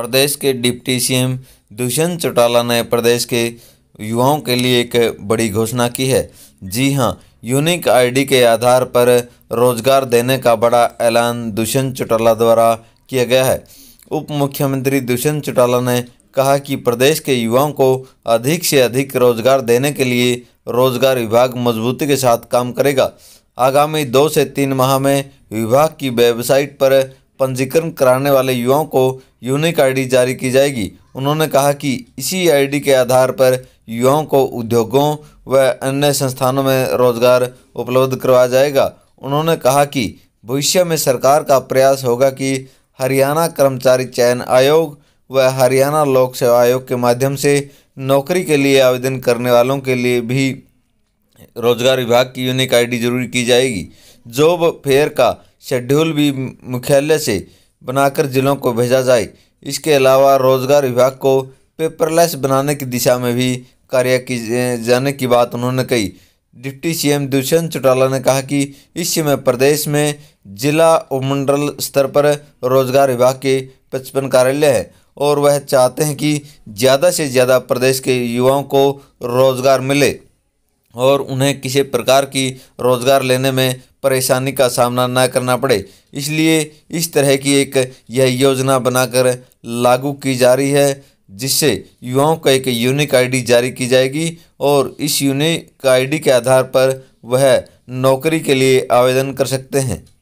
प्रदेश के deputy CM Dushyant Chautala ने प्रदेश के युवाओं के लिए एक बड़ी घोषणा की है जी हाँ यूनिक आईडी के आधार पर रोजगार देने का बड़ा ऐलान दुष्यंत चौटाला द्वारा किया गया है उप मुख्यमंत्री दुष्यंत चौटाला ने कहा कि प्रदेश के युवाओं को अधिक से अधिक रोजगार देने के लिए रोजगार विभाग मजबूती के साथ काम करेगा आगामी दो से तीन माह में विभाग की वेबसाइट पर पंजीकरण कराने वाले युवाओं को यूनिक आईडी जारी की जाएगी उन्होंने कहा कि इसी आईडी के आधार पर युवाओं को उद्योगों व अन्य संस्थानों में रोजगार उपलब्ध करवाया जाएगा उन्होंने कहा कि भविष्य में सरकार का प्रयास होगा कि हरियाणा कर्मचारी चयन आयोग व हरियाणा लोक सेवा आयोग के माध्यम से नौकरी के लिए आवेदन करने वालों के लिए भी रोजगार विभाग की यूनिक आईडी जरूरी की जाएगी जॉब फेयर का शेड्यूल भी मुख्यालय से बनाकर जिलों को भेजा जाए इसके अलावा रोजगार विभाग को पेपरलेस बनाने की दिशा में भी कार्य की जाने की बात उन्होंने कही डिप्टी सीएम दुष्यंत चौटाला ने कहा कि इस समय प्रदेश में जिला उपमंडल स्तर पर रोजगार विभाग के पचपन कार्यालय हैं और वह चाहते हैं कि ज़्यादा से ज़्यादा प्रदेश के युवाओं को रोज़गार मिले और उन्हें किसी प्रकार की रोज़गार लेने में परेशानी का सामना न करना पड़े इसलिए इस तरह की एक यह योजना बनाकर लागू की जा रही है जिससे युवाओं का एक यूनिक आईडी जारी की जाएगी और इस यूनिक आईडी के आधार पर वह नौकरी के लिए आवेदन कर सकते हैं